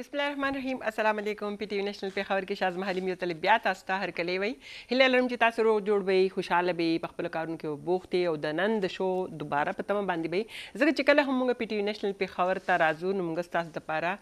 بسم الله الرحمن الرحیم السلام علیکم پی ټی وی نېشنل په خبر کې شازم حلیم یو تل بیا تاسو ته هر کلی وی هله لرم چې تاسو روغ جوړ وي خوشاله وي په خپل کارونو کې وبوختي او د نن د شو دوباره په تمه باندې وي ځکه چې کله هم موږ پی ټی وی نېشنل په خبر ته راځو نو موږ تاسو د پاره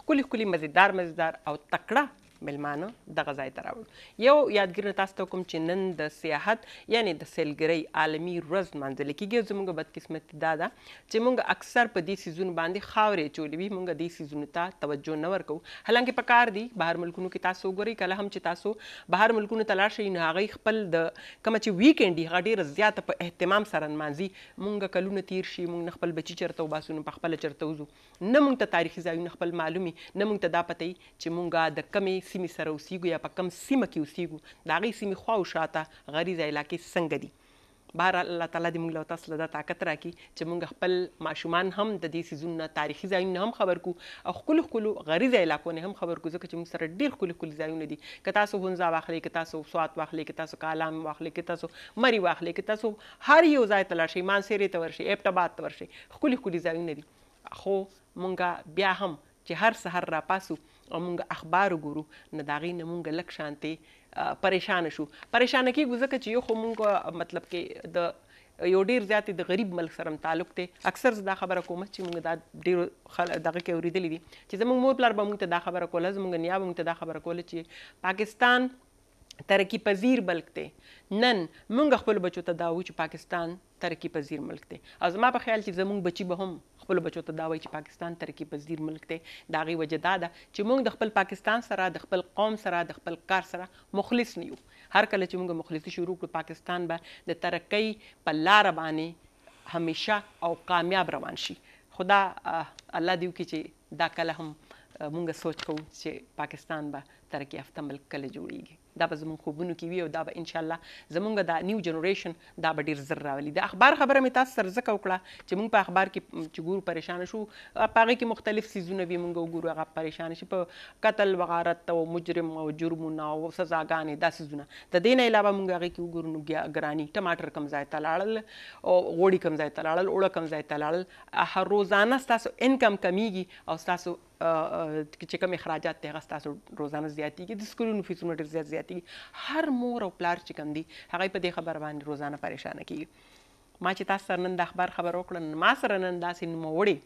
خولي خولي مزیدار مزیدار او تکړه ملمانه دغه ځای ته راوړو یو یادګیرنه تاسو ته کوم چې نن د سیاحت یعنی د سیلګرۍ عالمي ورځ نمانځل کیږي زموږ بدقسمتي دا ده چې موږ اکثر په دې سیزون باندې خاورې چولې وي موږ دې سیزون ته توجه نه ورکو حالانکه پکار دي بهر ملکونو کې تاسو وګورئ کله هم چې تاسو بهر ملکونو ته لاړ شئ نو هغوی خپل د کومه چې ویکینډ هغه ډېره زیاته په اهتمام سره نمانځي موږ کلونه تیر شي موږ خپل بچي چرته وباسو نو په خپل چرته وځو نه موږ ته تاریخي ځایونه خپل معلومي نه موږ ته دا پته چې موږ د کمی سیمې سره اوسېږو یا په کم سیمه کې اوسېږو د هغې سیمې خوا او شاته غریزه علاقې څنګه دي بهر الله تعالی دې موږ له تاسو له دا طاقت راکړي چې موږ خپل ماشومان هم د دې سيزونو تاریخي ځایونه هم خبر کو او خپل خپل غریزه علاقو نه هم خبر کو ځکه چې موږ سره ډېر خپل خپل ځایونه دي که تاسو هونزا واخلي که تاسو سوات واخلي که تاسو کالام واخلي که تاسو مری واخلي که تاسو هر یو ځای تلاشي مانسيري ته ورشي ابتبات ته ورشي خپل خپل ځایونه دي خو مونږه بیا هم چې هر سحر را پاسو او مونږ اخبار ګورو نو داغي نه مونږ لک شانتي پریشان شو پریشان کیږو ځکه چې یو خو مونږ مطلب کې د یو ډیر زیات د غریب ملک سره تعلق ته اکثر دا خبره کوم چې موږ دا ډیر دغه کې اوریدلې دي چې زموږ مور پلار به موږ ته دا خبره کوله زموږ نیا به موږ ته دا خبره کوله چې پاکستان ترقی پذیر ملک دی نن موږ خپل بچو ته دا و چې پاکستان ترقی پذیر ملک دی او زما په خیال چې زموږ بچي به هم خپل بچو ته دا وایي چې پاکستان ترکیب پذیر ملک دی دا غي وجه دا ده چې موږ د خپل پاکستان سره د خپل قوم سره د خپل کار سره مخلص نه یو هر کله چې موږ مخلصي شروع کړو پاکستان به د ترقۍ په لار باندې همیشه او کامیاب روان شي خدا الله دیو کې چې دا کله هم مونږ سوچ کوو چې پاکستان به ترقی یافته ملک کله جوړیږي دا به زموږ خوبونو کې وي او دا به ان شاء الله زموږ د نیو جنریشن دا به ډیر زر راولي د اخبار خبره مې تاسو سره زکه وکړه چې موږ په اخبار کې چې ګورو پریشان شو پاره کې مختلف سيزونه وي موږ وګورو هغه پریشان شي په قتل وغارت او مجرم او جرمونه او سزاګانې دا سيزونه د دې نه علاوه موږ هغه کې وګورو نو ګرانی ټماټر کم ځای ته لاړل او غوړي کم ځای ته لاړل اوړه کم ځای ته لاړل هر روزانه تاسو انکم کمیږي او تاسو چې کوم اخراجات ته غستاسو روزانه زیاتیږي د سکولونو فیسونه ډیر زیات زیاتیږي هر مور او پلار چې کوم دي هغه په دې خبر باندې روزانه پریشان کیږي ما چې تاسو نن د اخبار خبر وکړن ما سره نن داسې نوموړي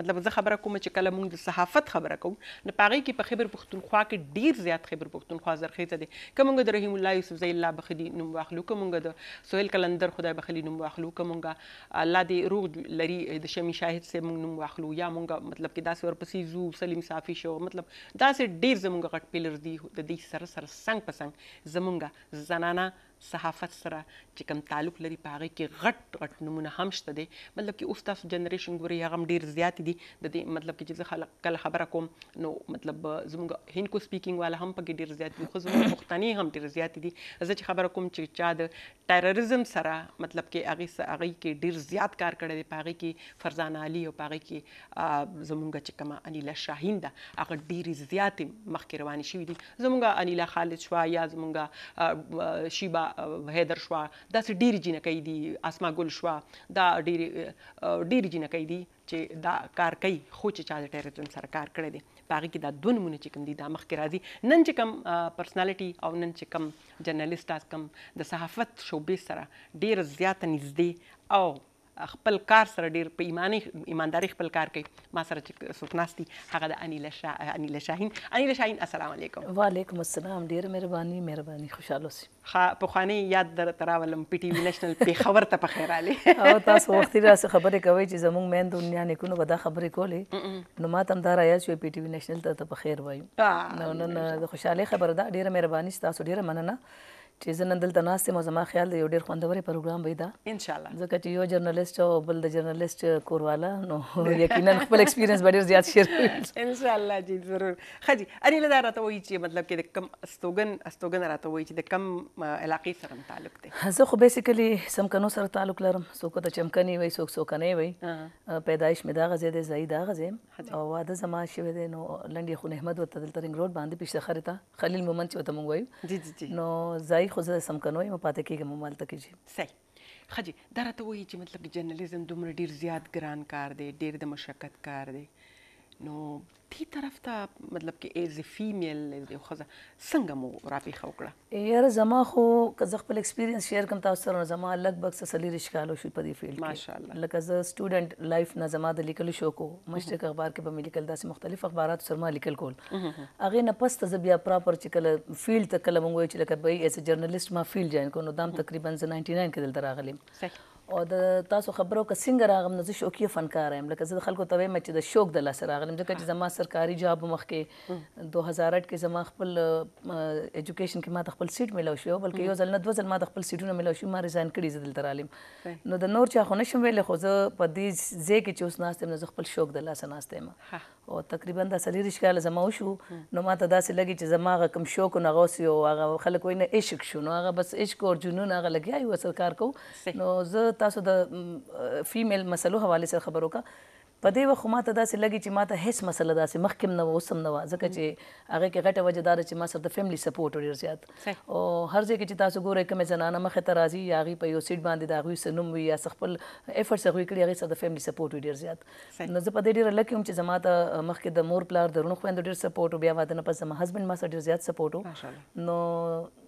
مطلب زه خبره کوم چې کله موږ د صحافت خبره کوم نه پاغي کې په خبر پښتونخوا کې ډیر زیات خبر پښتونخوا زرخیزه دي کومګ د رحیم الله یوسف زئی الله بخدي نوم واخلو کومګ د سویل کلندر خدای بخلی نوم واخلو کومګ الله دې روغ لري د شمی شاهد سه موږ نوم واخلو یا موږ مطلب کې داسې ورپسې زو سلیم صافي شو مطلب داسې ډیر زموږ غټ پیلر دي د دې سره سره څنګه پسنګ زموږ زنانه صحافت سره چې کوم تعلق لري په هغه کې غټ غټ نمونه هم شته دي مطلب کې اوس تاسو جنریشن ګوري هغه ډیر زیات دي د دې مطلب کې چې خلک کله خبره کوم نو مطلب زموږ هینکو سپیکینګ والا هم پکې ډیر زیات دي خو زموږ پښتني هم ډیر زیات دي زه چې خبره کوم چې چا د ټیرریزم سره مطلب کې هغه سره هغه کې ډیر زیات کار کړی دی په هغه کې فرزان علي او په هغه کې زموږ چې کومه انیلا شاهین ده هغه ډیر زیات مخکې روان شوی دي زموږ انیلا خالد شوا یا زموږ شیبا حیدر شوا دا سې ډېری جنکۍ دي اسما ګل شوا دا ډېری ډېری جنکۍ دي چې دا کار کوي خو چې چا د ټیرریزم سره کار کړی دی په هغه کې دا دوه نمونه چې کوم دي دا مخکې راځي نن چې کوم پرسنالټي او نن چې کوم جرنالست کم د صحافت شوبې سره ډېر زیات نږدې او خپل کار سره ډیر په ایمانی ایمانداری خپل کار کوي ما سره چې سوکناستي هغه د انیلا شاه انیلا شاهین انیلا شاهین السلام علیکم وعلیکم السلام ډیر مهرباني مهرباني خوشاله سي خا په خاني یاد در تراولم پی ټی وی نېشنل پی خبر ته په خیر علي او تاسو وخت را سره خبرې کوي چې زموږ مین دنیا نه کو نو بدا خبرې کولې نو ما تم دار آیا چې پی ټی وی نېشنل ته په خیر وایو نو نو خوشاله خبر ده ډیر مهرباني تاسو ډیر مننه چې زه نن دلته ناست یم او زما خیال دی یو ډېر خوندورې پروګرام به دا انشاءالله ځکه چې یو جرنالست او بل د جرنالست کورواله نو یقینا خپل اکسپیرینس به ډېر زیات شیر کوي انشاءالله جی ضرور ښه جی انیله دا راته وایي چې مطلب کې د کم استوګن استوګن راته وایي چې د کم علاقې سره متعلق دی زه خو بیسیکلی سمکنو سره تعلق لرم څوک ته چمکنی وایي څوک څوکنی وایي پیدایش مې دا غزې دی زه دا غزې او واده زما شوی دی نو لنډې خو نحمد ورته دلته رنګ روډ باندې پېشتخرې ته خلیل مومن چې ورته موږ وایو نو ځای خو زه سم کنوي ما پاتې کیږم مالته کیږي صحیح خجی دا راته وایي چې مطلب جرنالیزم دومره ډیر زیات ګران کار دی ډیر د مشقت کار دی نو دې طرف ته مطلب کې ایز ا فیمیل ایز یو خزه څنګه مو راپیخه وکړه یار زما خو که خپل ایکسپیرینس شیر کوم تاسو سره زما لګبګ څه سلی رشکالو شو په دې فیلډ کې ماشاءالله لکه زه سټوډنټ لایف نه زما د لیکلو شو کو مشترک اخبار کې به مې لیکل داسې مختلف اخبارات سره ما لیکل کول هغه نه پس ته بیا پراپر چې کله فیلډ ته کله مونږ وی چې لکه به ایز ا جرنالست ما فیلډ جوین کو نو دام تقریبا 99 کې دلته راغلم صحیح او د تاسو خبرو که څنګه راغم نو زه شوقي فنکار یم لکه زه د خلکو ته وایم چې د شوق د لاسه راغلم ځکه چې زما سرکاري جاب مخکې 2008 کې زما خپل ایجوکیشن کې ما ته خپل سیټ ملو شو بلکې یو ځل نه دوه ځل ما ته خپل سیټونه ملو شو ما ریزاین کړي زه دلته رالم نو د نور چا خو نشم ویلې خو زه په دې ځای کې چې اوس ناست یم نو زه خپل شوق د لاسه ناست یم او تقریبا دا سلیریش کال زما وشو نو ما ته داسې لګي چې زما هغه کم شوق نه غوسی او هغه خلک وینه عشق شو نو هغه بس عشق او جنون هغه لګیا یو سرکار کو نو زه تاسو د فیمیل مسلو حواله سره خبرو کا په دې وخت ما ته داسې لګي چې ما ته هیڅ مسله داسې مخکم نه و اوسم نه و ځکه چې هغه کې غټه وجه دار چې ما سره د فیملی سپورټ ډیر زیات او هر ځای کې چې تاسو ګورئ کومه زنانه مخه ته راځي یا هغه په یو سیټ باندې دا غوي سنوم وي یا خپل افورټس غوي کړی هغه سره د فیملی سپورټ ډیر زیات نو زه په دې ډیر لکه هم چې زما ته مخکې د مور پلار درونو خويند ډیر سپورټ بیا واده نه پس زما هسبند ما سره ډیر زیات سپورټ نو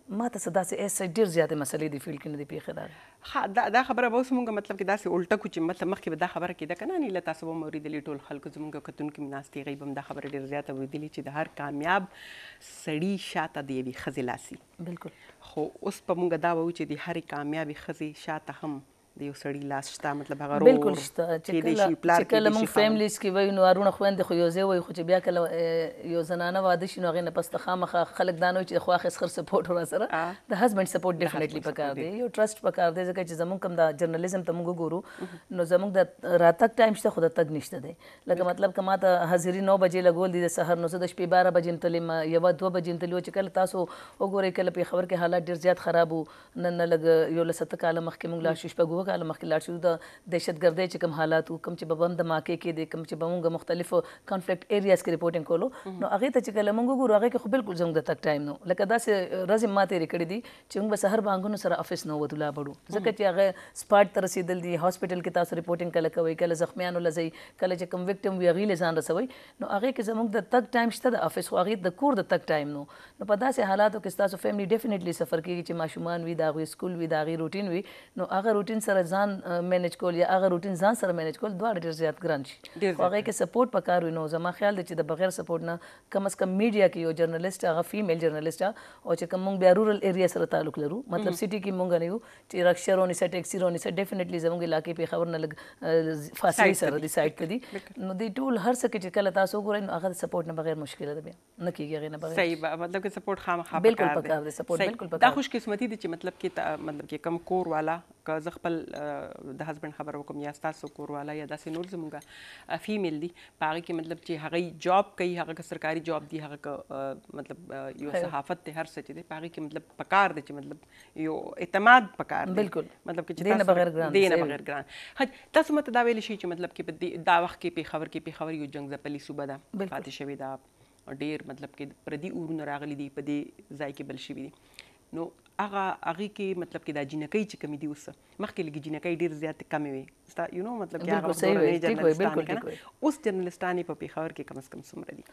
ما ته صدا سي اس ډیر زیاتې مسلې دی فیلډ کې نه دی پیښه دا ها دا, دا خبره به اوس مونږ مطلب کې داسې الټه کو چې مطلب مخکې به دا خبره کېده کنه نه لته سبو موریدلې ټول خلکو زمونږ کتونکو مناستي غیب هم دا خبره ډیر زیاته وریدلې چې د هر کامیاب سړی شاته دی وی خزلاسي بالکل خو اوس په مونږ دا وو چې د هر کامیابی خزي شاته هم د یو سړی لاس شته مطلب هغه ورو بالکل شته چې کله مونږ فیملیز کې وای نو ارونه خويند خو یو ځای وای خو چې بیا کله یو زنانه واده شي نو هغه نه پس ته خامخ خلک دانو چې خو اخر خر سپورټ ور سره د هسبند سپورټ ډیفینیټلی پکار دی یو ټرست پکار دی ځکه چې زمونږ کم د جرنالیزم ته مونږ ګورو نو زمونږ د راتک ټایم شته خو د تک نشته دی لکه مطلب کما ته حاضری 9 بجې لګول دي د سحر نو د شپې 12 بجې تلم یو 2 بجې تلو چې کله تاسو وګورئ کله په خبر کې حالات ډیر زیات خراب وو نن لګ یو لسته کال مخکې مونږ لا شش په دوه کاله مخکې لاړ شو د دهشتګردۍ چې کوم حالات وو کوم چې به بم دماکې کې دي کوم چې به موږ مختلف کانفلیکټ ایریاز کې رپورټینګ کولو نو هغې ته چې کله موږ ګورو هغې کې خو بالکل زموږ د تک ټایم نو لکه داسې ورځې ما تېرې کړې دي چې موږ به سحر بانګونو سره افیس نه ووتو لا بړو ځکه چې هغه سپاټ ته رسېدل دي هاسپټل کې تاسو رپورټینګ کله کوئ کله زخمیانو لځئ کله چې کوم وکټم وي هغې ځان رسوي نو هغې کې زموږ د تک ټایم شته د افیس خو هغې د کور د تک ټایم نو نو په داسې حالاتو کې ستاسو فیملی ډیفینیټلی سفر کېږي چې ماشومان وي د هغوی سکول وي د هغې روټین وي نو هغه روټین سره سره ځان مینیج کول یا هغه روټین ځان سره مینیج کول دواړه ډیر زیات ګران شي هغه کې سپورټ پکار وي نو زما خیال دی چې د بغیر سپورټ نه کم از کم میډیا کې یو جرنالست هغه فیمیل جرنالست او چې کوم بیا رورل ایریا سره تعلق لرو مطلب سیټي کې مونږ نه یو چې رکشرونی سره ټیکسیرونی سره ډیفینیټلی زموږ علاقې په خبر نه لګ فاصله سره ډیسایډ کړي نو د ټول هر څه کې کله تاسو ګورئ نو هغه سپورټ نه بغیر مشکل ده بیا نه کیږي هغه نه بغیر صحیح مطلب کې سپورټ خامخا بالکل پکار دی سپورټ بالکل پکار دا خوش قسمتي دي چې مطلب کې مطلب کې کم کور والا که زه خپل د هزبند خبر وکم یا تاسو کورواله یا داسې نور زمونږه فیمیل دي پاره کې مطلب چې هغه جاب کوي هغه سرکاري جاب دي هغه مطلب یو صحافت ته هر څه چې دي پاره کې مطلب پکار دي چې مطلب یو اعتماد پکار دي بالکل مطلب کې دینه بغیر ګران دینه بغیر ګران حج تاسو مت دا ویل شي چې مطلب کې دا وخت کې په خبر کې په خبر یو جنگ زپلی صوبه ده فاتح شوی ده ډیر مطلب کې پردي اورونه راغلي دي په دې ځای کې بل شي دي نو هغه هغه کې مطلب کې دا جنکۍ چې کمی دی اوس مخکې لګي جنکۍ ډیر زیات کمی وي ستا یو نو مطلب کې هغه بالکل صحیح وي بالکل اوس جرنالستانې په پیښور کې کم از کم څومره دي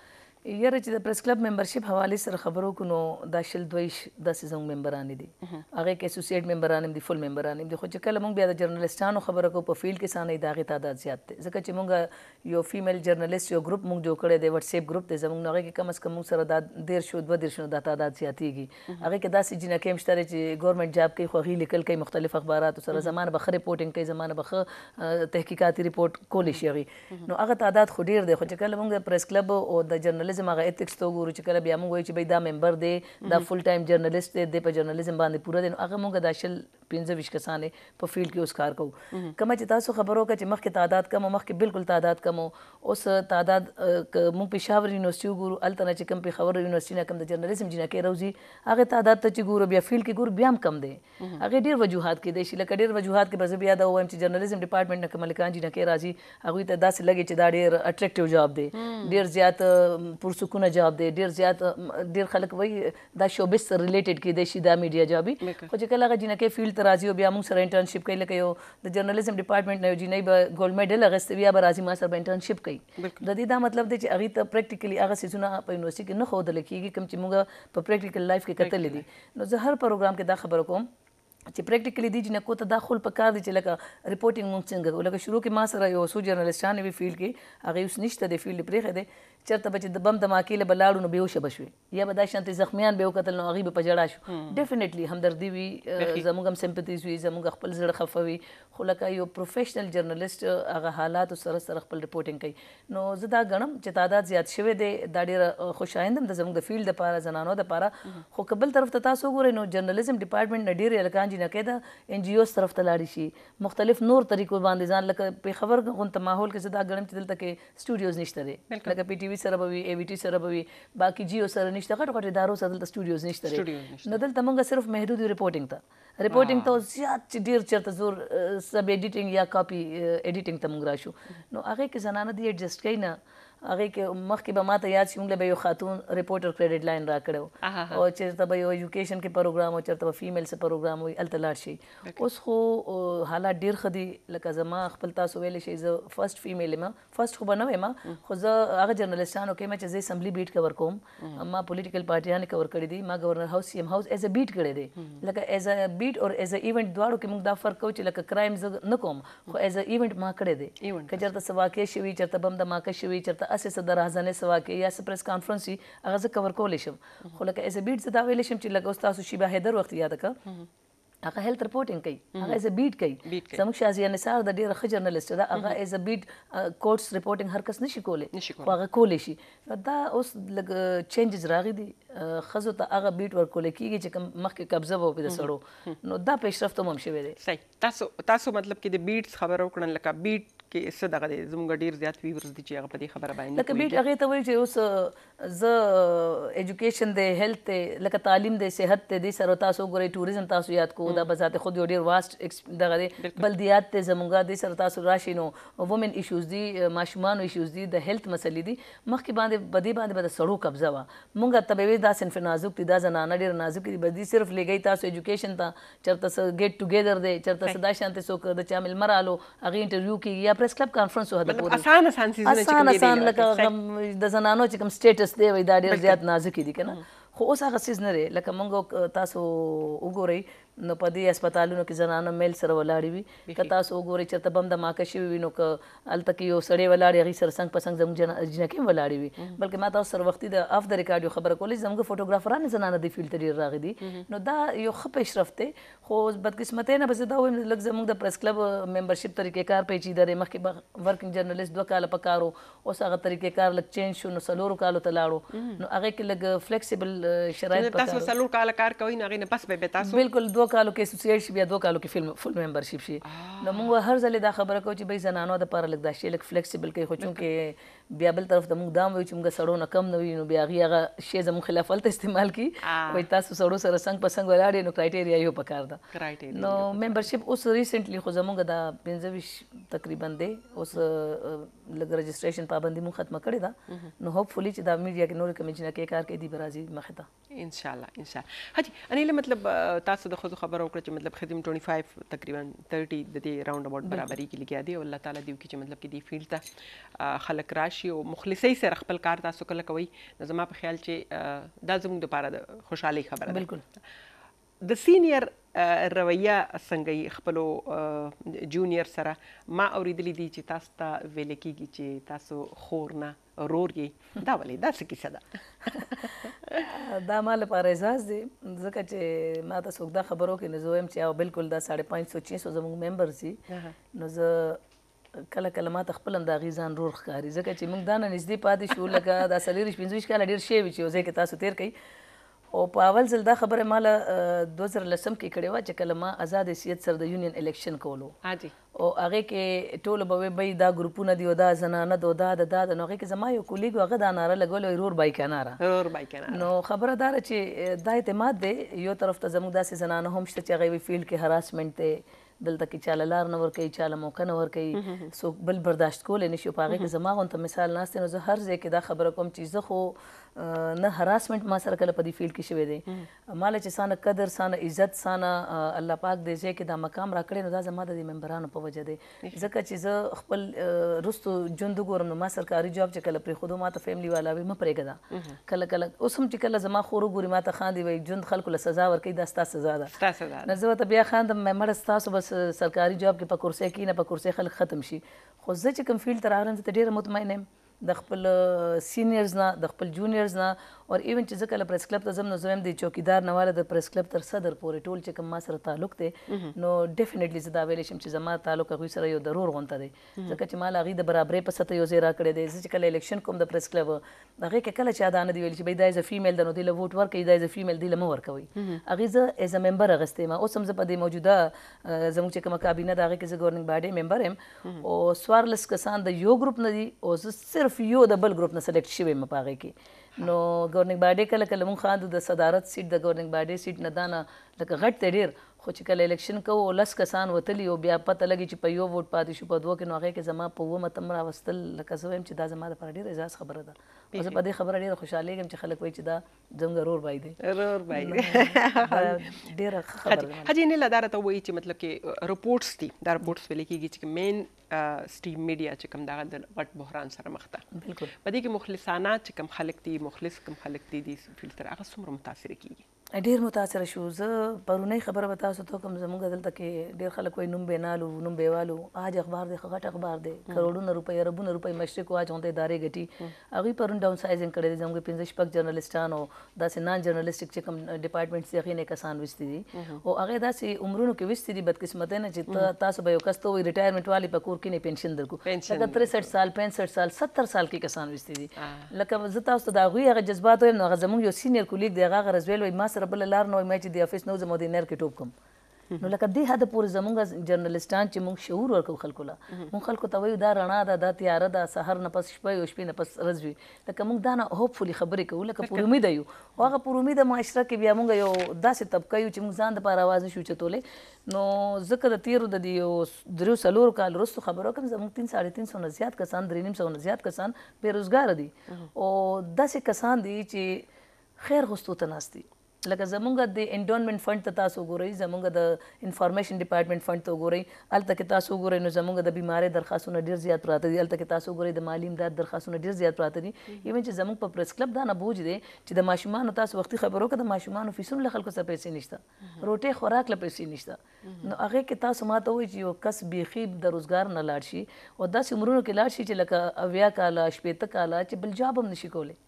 یره چې د پریس کلب ممبرشپ حواله سره خبرو کو نو دا شل دویش د سیزن ممبران دي هغه کې اسوسییټ ممبران دي فل ممبران دي خو چې کله موږ بیا د جرنالستانو خبره کو په فیلډ کې سانه دا غي تعداد زیات دي ځکه چې موږ یو فیمیل جرنالست یو ګروپ موږ جوړ کړی دی واتس اپ ګروپ دی زموږ هغه کې کم از کم سره دا ډیر شو دوه ډیر شو دا تعداد زیاتېږي هغه کې داسې جنہ کې مشتره چې ګورنمنت جاب کوي خو هغه لیکل کوي مختلف اخبارات سره زمانه بخ رپورټینګ کوي زمانه بخ تحقیقاتي رپورت کولی شي نو هغه تعداد خو ډیر دی خو چې کله موږ د پریس کلب او د جرنالست جرنالیزم هغه اتکس ته وګورو چې کله بیا موږ وایو چې بای دا ممبر دی دا فول ټایم جرنالیست دی د په جرنالیزم باندې پوره دی نو هغه موږ د شل 15 وش کسانه په فیلډ کې اوس کار کوو کوم چې تاسو خبرو کې چې مخکې تعداد کم مخکې بالکل تعداد کم اوس تعداد موږ پېښور یونیورسيټي وګورو التنه چې کم پېښور یونیورسيټي نه کم د جرنالیزم جنہ کې روزي هغه تعداد ته چې ګورو بیا فیلډ کې ګورو بیا هم کم دی هغه ډیر وجوهات کې دی چې لکه ډیر وجوهات کې بس بیا دا وایم چې جرنالیزم ډپارټمنټ نه کملکان جنہ کې راځي هغه ته داسې لګي چې دا ډیر اټریکټیو جاب دی ډیر زیات پروسکونه جاب دی ډیر زیات ډیر خلک وای دا شوبس سره ریلیټډ کې دی شي دا میډیا جاب خو چې کله غجنه کې فیلډ ترازی او بیا موږ سره انټرنشپ کوي لکه یو د جرنالیزم ډپارټمنٹ نه یو جنې به ګولډ میډل اغست بیا به راځي ما سره انټرنشپ کوي د دې دا مطلب دی چې هغه ته پریکټیکلی هغه سيزونه په یونیورسيټي کې نه خودل کیږي کوم چې موږ په پریکټیکل لایف کې کتل دي نو زه هر پروګرام کې دا خبره کوم چې پریکټیکلی دی چې نکو تداخل پکار دی چې لکه ریپورتینګ مونږ څنګه لکه شروع کې ما سره یو سو جرنالستان وی فیلډ کې هغه اوس نشته د فیلډ پرې خده چرته به چې د بم دماکې له بلاړو نو بهوشه بشوي یا به دا شانتې زخمیان به وکتل نو هغه به په جړا شو ډیفینیټلی همدردي وي زموږ هم سمپتیز وي زموږ خپل زړه خفوي خو لکه یو پروفیشنل جرنالست هغه حالات سره سره خپل رپورټینګ کوي نو زه دا غنم چې تعداد زیات شوه دی دا ډیره خوشایندم د زموږ د فیلډ لپاره زنانو لپاره خو قبل طرف ته تاسو ګورئ نو جرنالیزم ډپارټمنټ نه ډیره الکان جنہ کېده ان جی اوس طرف ته لاړ شي مختلف نور طریقو باندې ځان لکه په خبر غون ته ماحول کې زدا غنم چې دلته کې سټوډیوز نشته لري لکه پی ټی ټي وي سره به وي ای وی ټي سره به وي باقي جیو سره نشته غټ غټ ادارو سره دلته سټوډیوز نشته نه دلته موږ صرف محدود ریپورټینګ ته ریپورټینګ ته زیات ډیر چیرته زور سب ایډیټینګ یا کاپی ایډیټینګ ته موږ راشو نو هغه کې زنانه دی ایڈجسٹ کین نه هغه کې مخکې به ماته یاد شي موږ به یو خاتون ریپورټر کریډټ لاین راکړو او چیرته به یو ایجوکیشن کې پروګرام او چیرته به فیمیل سره پروګرام وي الته لاړ شي اوس خو حالات ډیر خدي لکه زما خپل تاسو ویل شي زه فرست فیمیل ما فرست خو بنوي ما خو زه هغه جرنالستانو کې ما چې زه اسمبلی بیټ کور کوم ما پولیټیکل پارټیانه کور کړی دي ما گورنر هاوس سیم هاوس ایز ا بیټ کړی دي لکه ایز ا بیټ اور ایز ا ایونت دواړو کې موږ دا فرق کوو چې لکه کرایم زه نه کوم خو ایز ا ایونت ما کړی دي کجرته سواکې شوی چرته بم د ماکه شوی چرته اسې صدر اعظم سوا کې یا پریس کانفرنس وي هغه زه کور کولی شم خو لکه ایز ا بیډ زه دا ویلی شم چې لکه استاد شیبا حیدر وخت یاد کړه هغه هیلث رپورټینګ کوي هغه ایز ا بیډ کوي زموږ شازیه نثار د ډیره خجر نه لسته دا هغه ایز ا بیډ کوډس رپورټینګ هر کس نشي کولای خو هغه کولی شي دا اوس لګ چینجز راغلي دي خزو ته هغه بیټ ورکول کیږي چې کوم مخکې قبضه وو په سړو نو دا پیشرفت هم شوی دی صحیح تاسو تاسو مطلب کې د بیټس خبرو کړن لکه بیټ کې څه دغه دې زموږ ډیر زیات ویورز دي چې هغه په دې خبره باندې لکه بیت هغه ته وایي چې اوس ز اډوকেশন دې هیلث دې لکه تعلیم دې صحت دې سره تاسو ګورې ټوریزم تاسو یاد کو دا بذات خود یو ډیر واست دغه دې بلديات ته زموږ دې سره تاسو راشي نو وومن ایشوز دې ماشومان ایشوز دې د هیلث مسلې دي مخکې باندې بدی باندې بد سړو قبضه وا مونږ تبوي دا سنف نازک دي دا زنانه ډیر نازک دي بدی صرف لګي تاسو اډوকেশن ته چرته ګیټ ټوګیدر دې چرته صدا شانته سو د چا مل مرالو هغه انټرویو کې یا پریس کلب کانفرنس وه د پوری آسان آسان سیزونه آسان آسان لکه د زنانو چې کوم سټیټس دی وای دا ډیر زیات نازک دي کنه خو اوس هغه سیز نه لري لکه مونږ تاسو وګورئ نو په دې هسپتالونو کې زنانه میل سره ولاړې وي که تاسو وګورئ چېرته به هم دماکه شوي وي نو که هلته کې یو سړی ولاړې هغې سره څنګ په څنګ زموږ جنکې هم ولاړې وي بلکې ما تاسو سره وختي د اف د ریکارډ یو خبره کولې زموږ فوټوګرافران زنانه د فیلډ ته ډېر راغلي دي نو دا یو ښه پیشرفت دی خو بدقسمتۍ نه به زه دا وایم لږ زموږ د پریس کلب ممبرشپ طریقې کار پیچیده دی مخکې ورکینګ جرنالست دوه کاله په کار و اوس هغه طریقې کار لږ چینج شو نو څلورو کالو ته لاړو نو هغې کې لږ فلیکسیبل شرایط تاسو څلور کاله کار کوئ نو هغې نه پس به تاسو بالکل دوه دوه کالو کې اسوسییټ شي بیا دوه کالو کې فلم فل ممبرشپ شي نو موږ هر ځل دا خبره کوو چې به زنانو د پر لګ دا شی لګ فلیکسیبل کوي خو چونکه بیا بل طرف ته موږ دام وایو چې موږ سړو نه کم نه وي نو بیا هغې هغه شی زموږ خلاف هلته استعمال کړي وایي تاسو سړو سره څنګ په څنګ ولاړ نو کرایټیریا یو پکار ده نو ممبرشپ اوس ریسنټلی خو زموږ دا پنځه ویشت تقریبا دی اوس لږ رجسټریشن پابندي مو ختمه کړې ده نو هوپفلی چې دا میډیا کې نور کمیشنه کې کار کوي دی برازي مخه ته ان شاء الله ان شاء الله هدي انیله مطلب تاسو د خود خبرو کړ چې مطلب خدم 25 تقریبا 30 د دې راوند اباوت برابرۍ کې لګیا دی او الله تعالی دی چې مطلب کې دی فیلډ ته خلک راشي شي او مخلصي سره خپل کار تاسو کله کوي زما په خیال چې دا زموږ لپاره د خوشحالي خبره ده بالکل د سینیئر رویه څنګه خپل جونیئر سره ما اوریدلې دي چې تاسو ته ویل کېږي چې تاسو خورنه رور یې دا ولې دا څه کیسه ده دا ما لپاره احساس دی ځکه چې ما تاسو دا خبرو کې نزویم چې او بالکل دا 550 600 زموږ ممبرز دي نو زه کله کله ما ته خپل انداغي ځان رور ښکاري ځکه چې موږ دانه نږدې پاتې شو لکه دا سلیریش پنځوش کاله ډیر شی وی چې وزه کې تاسو تیر کړي او په اول ځل دا خبره مال 2013 کې کړې و چې کله ما آزاد سیادت سره د یونین الیکشن کولو او هغه کې ټول به به دا ګروپونه دی او دا زنانه دو دا د دا نو هغه کې زما یو کولیګ هغه دا ناره لګول رور بای کناره رور بای کناره نو خبره دار چې دا اعتماد دی یو طرف ته زموږ داسې زنانه هم شته چې هغه وی فیلډ کې هراسمنت دی دلته کې چاله لار نه ورکوي چاله موقع نه ورکوي څوک بل برداشت کولی نه شي په هغې کې زما غونته مثال ناست دی نو زه هر ځای کې دا خبره کوم چې زه خو نه هراسمنټ ما سره کله په دې فیلډ کې شوی دی ماله چې سانه قدر سانه عزت سانه الله پاک دې ځای کې دا مقام راکړی نو دا زما د دې ممبرانو په وجه دی ځکه چې زه خپل رستو ژوند وګورم نو ما سرکاري جاب چې کله پرېښودو ما ته فیملي والا وي مه پرېږده کله کله اوس هم چې کله زما خور وګوري ما ته خاندي وایي ژوند خلکو له سزا ورکوي دا ستا سزا ده نه زه ورته بیا خاندم مې مړه ستاسو بس سرکاري جاب کې په کورسې کې نه په کورسې خلک ختم شي خو زه چې کوم فیلډ تر راغلم زه ډیره مطمئن یم د خپل سینیئرز نه د خپل جونیئرز نه او ایون چې ځکه له پریس کلب ته ځم نو زه د چوکیدار نه والا د پریس کلب تر صدر پورې ټول چې کوم ما سره تعلق دی نو ډیفینیټلی زه دا ویلی شم چې زما تعلق هغوی سره یو ضرور غونته دی ځکه چې ما له هغې د برابرۍ په سطح یو ځای راکړی دی زه چې کله الیکشن کوم د پریس کلب هغې کې کله چې دا نه دی ویلي چې بای دا ایز ا فیمیل ده نو دی له ووټ ورکوي دا ایز ا فیمیل دی له مه ورکوي هغې زه ایز ا ممبر اغستې یم اوس هم زه په دې موجوده زموږ چې کومه کابینه ده هغې کې زه ګورننګ باډي ممبر یم او سوارلس کسان د یو ګروپ نه دي او زه صرف یو د بل ګروپ نه سلیکټ شوی یم په هغې کې نو گورننګ باډي کله کله مونږ خاندو د صدارت سیټ د گورننګ باډي سیټ نه دانه لکه غټ ته ډیر خو چې کله الیکشن کوو لس کسان وتلی او بیا پته لګي چې په یو ووټ پاتې شو په دوه کې نو هغه کې زما په ومه تم راوستل لکه زه وایم چې دا زما د پر ډیر اعزاز خبره ده اوس په دې خبره ډیره خوشاله یم چې خلک وایي چې دا زموږ رور بای دی رور بای دی ډیره خبره حاجی نه لدار ته وایي چې مطلب کې رپورټس دي دا رپورټس ویل کیږي چې مین سټریم میډیا چې کوم دغه د غټ بحران سره مخ ده بالکل په دې کې مخلصانه چې کوم خلک دي مخلص کوم خلک دي دي فلټر هغه څومره متاثر کیږي ډیر متاثر شو زه پرونی خبره به تاسو ته کوم زمونږ دلته کې ډیر خلک وای نوم بینالو نوم بیوالو آج اخبار دی غټ اخبار دی کروڑونه روپۍ اربونه روپۍ مشرق واج هونده ادارې غټي هغه پرون ډاون سایزینګ کړی دي زموږ پنځه شپږ جرنالستان او داسې نان جرنالستیک چې کوم ډپارټمنټس دي هغه نه کسان وستي دي او هغه داسې عمرونو کې وستي دي بدقسمت نه چې تاسو به یو کس ته وي ریټایرمنټ والی په کور کې نه پنشن درکو لکه 63 سال 65 سال 70 سال کې کسان وستي دي لکه زه تاسو ته دا غوي هغه جذبات هم نو هغه زموږ یو سینیئر کولیګ دی هغه رزویل وي ما سره بل لار نو مې چې دی افیس نو زموږ دینر کې ټوپ کوم نو لکه دې حد پورې زمونږ جرنالستان چې مونږ شعور ورکو خلکو له مونږ خلکو ته وایو دا رڼا ده دا تیاره ده سحر نه پس شپه او شپې نه پس ورځ وي لکه مونږ دا نه هوپفولي خبرې کوو لکه پوره امید یو او هغه پوره امید معاشره کې بیا مونږ یو داسې طبقه یو چې مونږ ځان د پاره आवाज نشو چتولې نو ځکه د تیرو د دیو درو سلور کال وروسته خبرو کوم زمونږ 3 350 نه زیات کسان درې نیم سو نه زیات کسان بیروزګار دي او داسې کسان دي چې خیر غوښتو ته ناست دي لکه زمونږ د انډونمنت فند ته تاسو ګورئ زمونږ د انفارمیشن ډپارټمنٹ فند ته ګورئ الته کې تاسو ګورئ نو زمونږ د بیمارې درخواستونه ډیر زیات راته دي الته کې تاسو ګورئ د مالی امداد درخواستونه ډیر زیات راته دي ایون چې زمونږ په پریس کلب دا نه بوج دي چې د ماشومان تاسو وختي خبرو کې د ماشومان فیسونه له خلکو څخه پیسې نشته روټي خوراک له پیسې نشته نو هغه کې تاسو ماته وایي چې یو کس بیخي د روزګار نه لاړ شي او داسې عمرونو کې لاړ شي چې لکه اویا کاله شپېته کاله چې بل جاب هم نشي کولی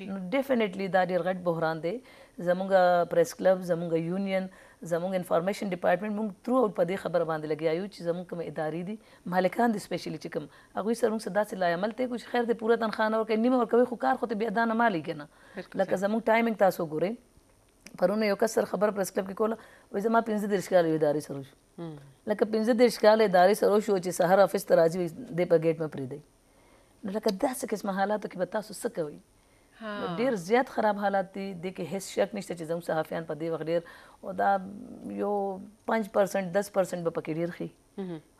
نو ډیفینیټلی دا ډیر غټ بحران دی زمونږ پریس کلب زمونږ یونین زمونږ انفارمیشن ډپارټمنټ موږ ترو او په دې خبره باندې لګیا یو چې زمونږ کوم ادارې دي مالکان دي سپیشلی چې کوم هغه سره موږ صدا سي لا عمل ته کوم خیر دې پوره تنخانه ورکړي نیمه ورکوي خو کار خو ته بیا دانه مالی کنه لکه زمونږ ټایمینګ تاسو ګورئ پرونه یو کس سره خبر پریس کلب کې کوله وې زما 15 درش کال یو ادارې سره شو لکه 15 درش کال ادارې سره شو چې سحر افس تراځي دې په گیټ مې پری دی لکه داسې قسم حالاتو کې به تاسو څه کوئ ډیر زیات خراب حالات دي د کې هیڅ شک نشته چې زموږ صحافیان په دې وخت ډیر او دا یو 5% 10% به پکې ډیر خي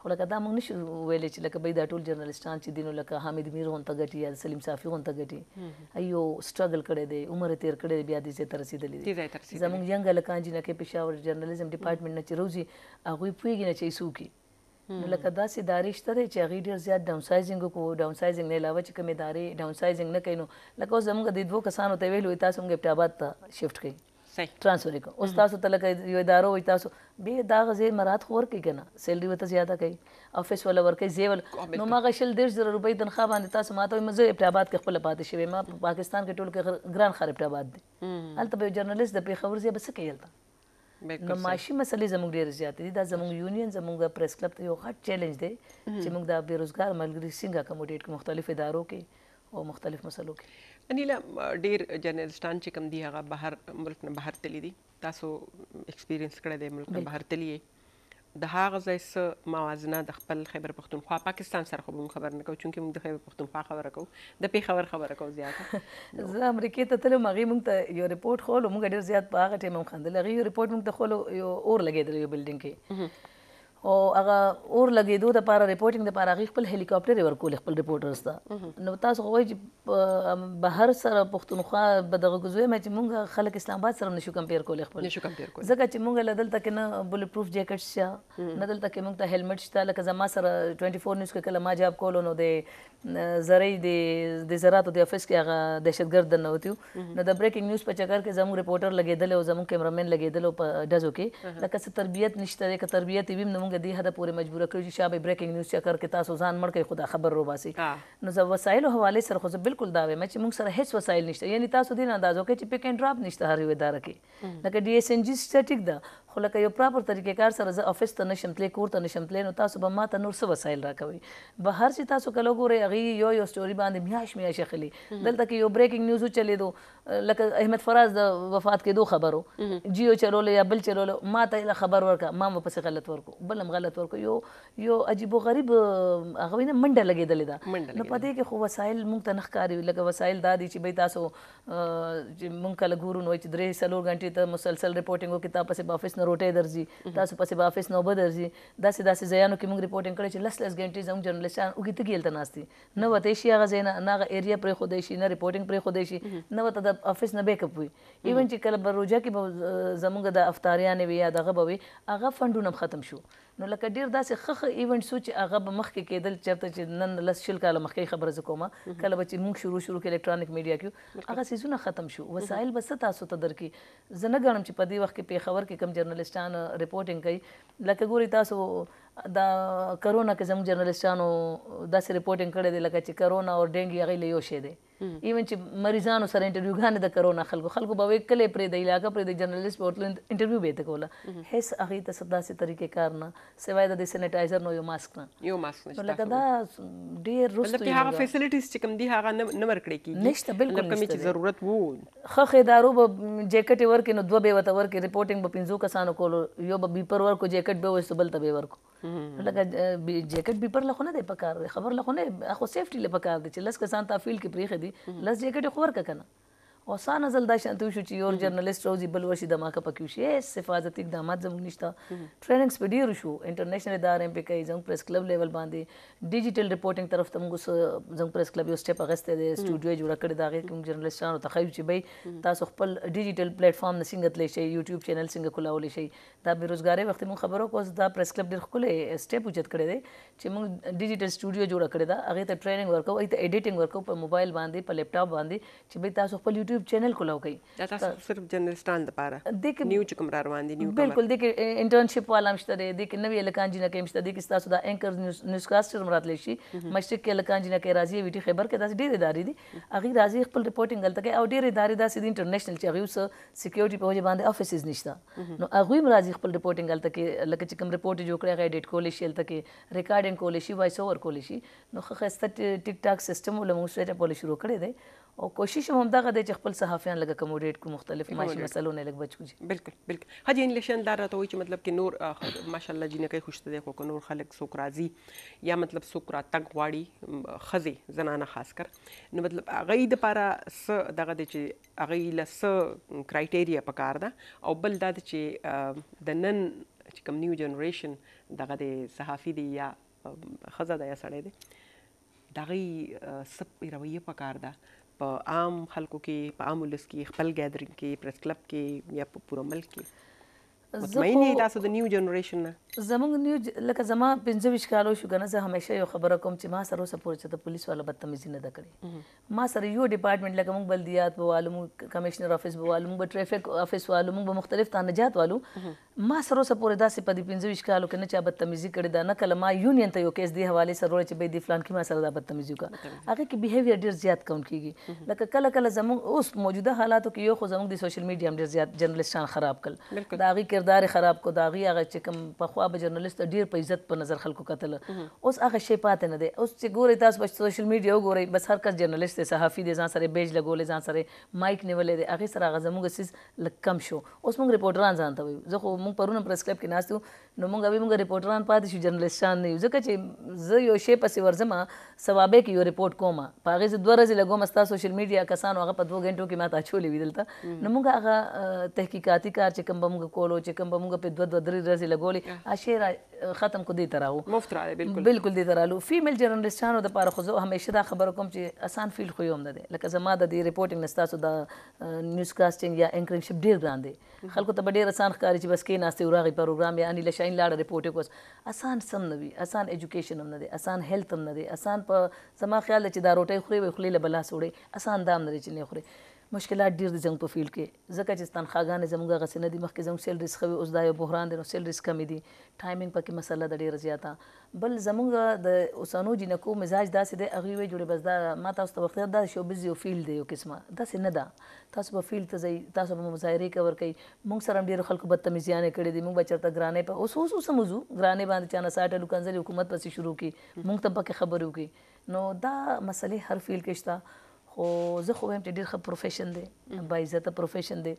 خو لکه دا موږ نشو ویلې چې لکه بای دا ټول جرنالستان چې دینو لکه حامد میر هون ته غټي یا سلیم صافي هون ته غټي ایو سټرګل کړي دي عمر تیر کړي بیا دې ته رسیدلې دي زموږ ینګ لکان جنہ کې پېښور جرنالیزم ډپارټمنټ نه چې روزي هغه پیږي نه چې سوکي نو لکه داسې ادارې شته دی چې هغې ډېر زیات ډاون سایزنګ وکړو ډاون سایزنګ نه علاوه چې کومې ادارې ډاون سایزنګ نه کوي نو لکه اوس زموږ د دوو کسانو ته ویلو تاسو موږ ابټاباد ته شفټ کړئ ټرانسفر وکړو اوس تاسو ته لکه یو ادارو وي تاسو به دا غزه مراد خور کوي کنه سیلری وته زیاته کوي افیس ولا ورکي زیول نو ما غشل ډیر زر روپۍ تنخواه باندې تاسو ماته مزه ابتاباد کې خپل پاتې شوی ما پاکستان کې ټول کې ګران خراب ابتاباد دي البته یو جرنالست د پیښور زی بس کوي البته نو معاشي مسلې زموږ ډېر زیات دي دا زموږ یونین زموږ د پریس کلب ته یو غټ چیلنج دی چې موږ د بیروزګار ملګري څنګه اکوموډیټ کړو مختلف ادارو کې او مختلف مسلو کې انیلا ډېر جرنالستان چې کوم دی هغه بهر ملک نه بهر تللی دي تاسو ایکسپیرینس کړی دی ملک نه بهر تللی د هغه ځای سره موازنه د خپل خیبر پختونخوا پاکستان سره خو موږ خبر نه کوو چونکی موږ د خیبر پختونخوا خبره کوو د پی خبر خبره کوو زیاته زه امریکای ته تلم هغه موږ ته یو ریپورت خول موږ ډیر زیات په هغه ټیم هم خندل هغه یو ریپورت موږ ته خول یو اور لګیدل یو بلډینګ کې او هغه اور لګیدو د لپاره ریپورتینګ د لپاره خپل هلیکاپټر ورکول خپل ریپورټرز ته نو تاسو غوي چې بهر سره پښتونخوا بدغه غزوې مې چې مونږ خلک اسلام آباد سره نشو کمپیر کول خپل نشو کمپیر کول ځکه چې مونږ لدل تک نه بولټ پروف جیکټ شته نه دلته کې مونږ ته هیلمټ شته لکه زما سره 24 نیوز کې کله ما جاب کولو نو د زری د د زراعت د افس کې هغه دهشتګرد نه وتیو نو د بریکینګ نیوز په چکر کې زموږ ریپورټر لګیدل او زموږ کیمرامین لګیدل په دزو کې لکه څه تربيت نشته لکه تربيت ویم نو موږ د دې حد پورې مجبور کړی چې شابه بریکینګ نیوز چکر کې تاسو ځان مړ کې خدا خبر رو باسي نو زه وسایل حواله سره خو بالکل دا وایم چې موږ سره هیڅ وسایل نشته یعنی تاسو دین اندازو کې چې پیک اند ډراپ نشته هر یو اداره کې لکه ډي اس ان جی سټیټیک ده خو لکه یو پراپر طریقې کار سره زه افیس ته نشم تللی کور ته نشم تللی نو تاسو به ما ته نور څه وسایل راکوي بهر چې تاسو کله وګورئ هغې یو یو سټوري باندې میاش میاش اخلي دلته کې یو بریکینګ نیوز وچلېدو لکه احمد فراز د وفات کېدو خبر جیو چلوله یا بل چلوله ما ته خبر ورکړه ما هم پسې غلط ورکړو بل هم غلط ورکړو یو یو عجیب غریب هغه نه منډه لګېدلې ده نو پدې کې خو وسایل مونږ ته نه ښکاري لکه وسایل دا دي چې به تاسو چې مونږ کله ګورو نو چې درې سلور غنټې ته مسلسل رپورټینګ وکړي تاسو په افیس نه روټۍ درځي تاسو پسې به آفیس نه اوبه درځي داسې داسې ځایانو کې موږ ریپورټینګ کړی چې لس لس ګنټې زموږ جرنالستان اوږې تږي هلته ناست دي نه وتی شي هغه ځای نه نه هغه ایریا پرېښودی شي نه ریپورټینګ پرېښودی شي نه ورته د آفیس نه بیک اپ وي ایون چې کله به روژه کې به زموږ د افطاریانې وي یا دغه به وي هغه فنډونه ختم شو نو لکه ډیر داسې خخه ایونت سوچ هغه به مخکې کېدل چیرته چې نن لس شل کاله مخکې خبره زه کومه کله به چې موږ شروع شروع کې الکترونیک میډیا کې هغه سیزونه ختم شو وسایل به څه تاسو ته درکې زه نه ګڼم چې په دې وخت کې پیښور کې کم جرنالستان رپورټینګ کوي لکه ګوري تاسو دا کرونا کې زموږ جرنالستانو داسې ریپورټینګ کړی دی لکه چې کرونا او ډینګي هغه له یو شی دی ایون چې مریضانو سره انټرویو غانه د کرونا خلکو خلکو به کله پرې د علاقې پرې د جرنالست په ټول انټرویو به ته کوله هیڅ هغه ته صدا سي طریقې کار نه سوای د سینټایزر نو یو ماسک نه یو ماسک نه لکه دا ډیر رسټ مطلب هغه فیسیلیټیز چې کوم دی هغه نه ورکړي کی نشته بالکل کوم چې ضرورت وو خخ ادارو به جیکټ ورکې نو دوه به وته ورکې ریپورټینګ به پینځو کسانو کولو یو به بیپر ورکو جیکټ به وسبل ته به ورکو لکه جیکټ بیپر له خونه دی په کار خبر له خونه اخو سیفټی له په کار دی چې لس کسان تا فیل کې پریخه دي لس جیکټ خور کا کنه اوسانه زل دا شانته شو چې یو جرنالست روزي بل ورشي د ماکه پکې شي حفاظت اقدامات زموږ نشته ټریننګز په ډیرو شو انټرنیشنل ادارې په کې زموږ پریس کلب لیول باندې ډیجیټل رپورټینګ طرف ته موږ زموږ پریس کلب یو سټیپ اغسته دی سټوډیو جوړ کړی دا غي کوم جرنالستانو ته خیو چې بای تاسو خپل ډیجیټل پلیټ فارم نسنګ تللی شي یوټیوب چینل څنګه کولاولی شي دا بیروزګاری وخت موږ خبرو کوس دا پریس کلب ډیر خپل سټیپ اوچت کړی دی چې موږ ډیجیټل سټوډیو جوړ کړی دا هغه ته ټریننګ ورکو ایت ایډیټینګ ورکو په موبایل باندې په لیپټاپ باندې چې بای تاسو خپل یوټیوب چینل کولوګي دا تاسو صرف جرنالستان لپاره د نیو چې کوم را روان دي نیو بالکل د انټرنشپ والا مشته دي د نوې لکان جنہ کې مشته دي کې تاسو دا انکر نیوز کاسټر مراد لشي مشته کې لکان جنہ کې راځي ویډیو خبر کې تاسو ډېر ادارې دي اغي راځي خپل رپورټینګ غلطه کوي او ډېر ادارې داسې دي انټرنیشنل چې اغي اوس سکیورټي په وجه باندې افیسز نشته نو اغي راځي خپل رپورټینګ غلطه کې لکه چې کوم رپورټ جوړ کړی غوډیټ کولې شي لته کې ریکارډینګ کولې شي وایس اوور کولې شي نو خسته ټیک ټاک سیستم ولومو سره په شروع کړی دی او کوشش هم دغه دی چې خپل صحافیان لږ کوموډیټ کو مختلف معاشي مسلو نه لږ بچ کوجی بالکل بالکل هدي ان لشن دار راته وي چې مطلب کې نور ماشاءالله جنې کوي خوشته دی خو نور خلک سوک راځي یا مطلب سوک را تنگ واړي خزي زنانه خاص کر نو مطلب هغه د پاره س دغه دی چې هغه لس کرایټیریا پکار ده او بل دا چې د نن چې کوم نیو جنریشن دغه د صحافي دی یا خزه ده یا سړی دی دغه سب رویه پکار ده په عام خلکو کې په عام ولس کې خپل ګیدرینګ کې پریس کلب کې یا په پوره ملک کې مطمئنه تاسو د نیو جنریشن نه زمونږ نیو لکه زما 25 کالو شو کنه زه همیشه یو خبره کوم چې ما سره سپور چې د پولیس والا بدتمیزي نه کړی ما سره یو ډپارټمنټ لکه موږ بلدیات والو موږ کمشنر افیس والو موږ ټریفیک افیس والو موږ مختلف تانجات والو ما سره سپور داسې په 25 کالو کې نه چا بدتمیزي کړی دا نه کله ما یونین ته یو کیس دی حواله سره چې به دی فلان کې ما سره دا بدتمیزي وکړه هغه کې بیهیویر ډیر زیات کاونټ کیږي لکه کله کله زمونږ اوس موجوده حالاتو کې یو خو زمونږ د سوشل میډیا هم ډیر زیات جرنالستان خراب کړل دا هغه کردار خراب کو داغي هغه چې کوم په خوا به جرنالست ډیر په عزت په نظر خلکو کتل اوس هغه شی پاتې نه دی اوس چې ګوري تاسو په سوشل میډیا وګورئ بس هر کس جرنالست دی صحافي دی ځان سره بیج لګولې ځان سره مایک نیولې دی هغه سره هغه زموږ سیس کم شو اوس موږ ریپورټران ځان ته وایو زه خو موږ پرونه پریس کلب کې ناستو نو موږ به موږ ریپورټران پاتې شو جرنالستان نه یو ځکه چې زه یو شی پسې ورځم سوابه کې یو ریپورت کوم په هغه زه دوه ورځې لګوم ستا سوشل میډیا کسانو هغه په دوه غنټو کې ما ته چولې ویدلته نو موږ هغه تحقیقاتي کار چې کوم به موږ کولو چې چې کوم به موږ په دوه دوه درې ورځې لګولې شعر ختم کو دی تراو مفت را بالکل بالکل دی ترالو فیمیل جرنالستانو د پاره خو زه همیشه دا خبر کوم چې اسان فیل خو یوم نه دی لکه زما د دی ریپورتینګ نستاسو د نیوز کاسټینګ یا انکرینګ شپ ډیر ګران دی خلکو ته ډیر اسان ښکاری چې بس کې ناستي وراغي پروګرام یا انیل شاین لاړه ریپورت وکوس اسان سم نه وي اسان اډوکیشن هم نه دی اسان هیلث هم نه دی اسان په زما خیال چې دا روټي خوري وي خلې له بلا سوړي اسان دام نه چې نه خوري مشکلات ډیر دي زموږ په فیلډ کې ځکه چې تنخواګانې زموږ غسې نه دي مخکې زموږ سیلریز ښه وي اوس دا یو بحران دی نو سیلریز کمې دي ټایمینګ پکې مسله ده ډېره زیاته بل زموږ د اوسانو جینکو مزاج داسې دی هغوی وایي جوړې بس دا ما تاسو ته وخت دا شوبز یو فیلډ دی یو قسمه داسې نه ده تاسو به فیلډ ته ځئ تاسو به مظاهرې کوي ورکوي موږ سره هم ډېرو خلکو بدتمیزیانې کړې دي موږ به چېرته ګرانې په اوس اوس اوس موضوع ګرانې باندې چانه ساټه لوکنځلې حکومت پسې شروع کړي موږ ته پکې خبرې وکړي نو دا مسلې هر فیلډ کې شته خو زه خو هم ډېر ښه پروفیشن دی با عزت پروفیشن دی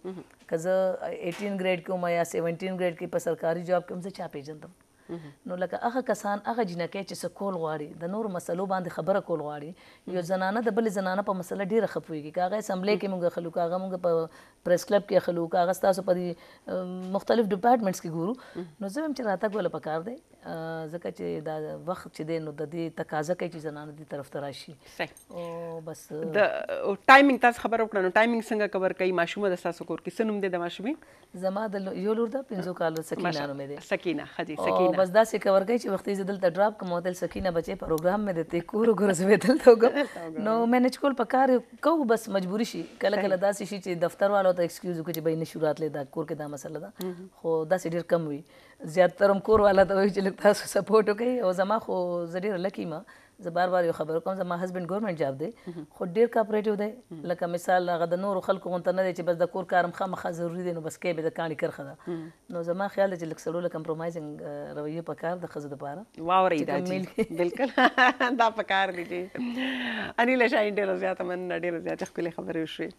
که زه 18 گریډ کې وم یا 17 گریډ کې په سرکاري جاب کې هم زه چا پیژندم نو لکه هغه کسان هغه جنکې چې څه کول غواړي د نور مسلو باندې خبره کول غواړي یو زنانه د بل زنانه په مسله ډیره خپويږي کاغه اسمبلی کې موږ خلک هغه موږ په پریس کلب کې خلک هغه تاسو په مختلف ډپارټمنټس کې ګورو نو زه هم چې راته کول پکار دی ځکه چې دا وخت چې دی نو د دې تقاضا کوي چې زنانه دې طرف ته راشي او بس د ټایمینګ تاسو خبر وکړنو ټایمینګ څنګه کور کوي ماشومه د تاسو کور کې سنوم دې د ماشومې زما د یو لور دا 50 کال سکینه نوم دی سکینه خدي سکینه بس دا سې کور کوي چې وختي زدل ته ډراپ کوم تل سکینه بچي پروګرام مې دته کور ګرځوي دل توګه نو مینج کول پکار کو بس مجبوری شي کله کله دا سې شي چې دفتر والو ته ایکسکیوز وکړي چې بینه شروعات لیدا کور کې دا مسله ده خو دا سې ډیر کم وي زیاتره کور والا ته وي چې تاسو سپورټ وکړي او زما خو زړه لکی ما زه بار بار یو خبر کوم زما هسبند ګورمنټ جاب دی خو ډیر کوپریټیو دی لکه مثال هغه د نورو خلکو غونته نه دی چې بس د کور کارم خامخا ضروری دی نو بس کې به د کاڼي کرخه ده نو زما خیال دی چې لکه سړو له کمپرومایزینګ رویه په کار د خزو لپاره واوري دا جی بالکل دا په کار دی جی انیل شاین ډیر زیات من ډیر زیات خپل خبرې وشوي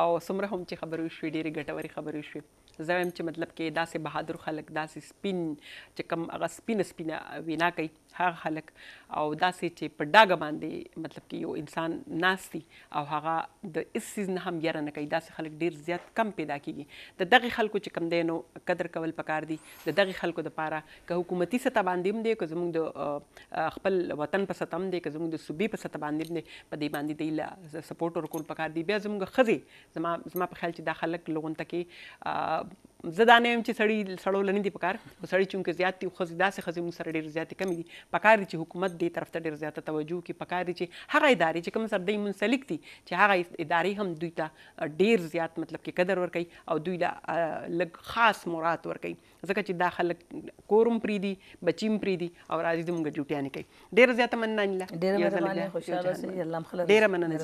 او څومره هم چې خبرو شوې ډېری ګټوري خبرو شوې زه هم چې مطلب کې داسې بهادر خلک داسې سپین چې کم هغه سپین سپینا وینا کوي هغه خلک او داسې چې په ډاګه باندې مطلب کې یو انسان ناسي او هغه د اس سیز نه هم یره نه کوي داسې خلک ډېر زیات کم پیدا کیږي د دغه خلکو چې کم دی نو قدر کول پکار دي د دغه خلکو لپاره که حکومتي سطح باندې هم دی که زموږ د خپل وطن په سطح هم دی که زموږ د صوبې په سطح باندې هم دی په دې باندې دی سپورټ ورکول پکار دي بیا زموږ خزي زما زما په خیال چې دا خلک لغونته کې زه دا نه یم چې سړی سړو لنی دی پکار او سړی چې زیات دی خو داسې خزي مون سره ډیر زیات کم دي پکار دي چې حکومت دې طرف ته ډیر زیاته توجه کوي پکار دي چې هغه ادارې چې کوم سره دوی منسلک دي چې هغه ادارې هم دوی ته ډیر زیات مطلب کې قدر ور کوي او دوی لا لګ خاص مراد ور کوي ځکه چې دا خلک کورم پری دي بچیم پری دي او راځي د مونږ ډیوټیانه کوي ډیر زیاته مننه نه ډیر مننه خوشاله سي الله مخلص ډیر مننه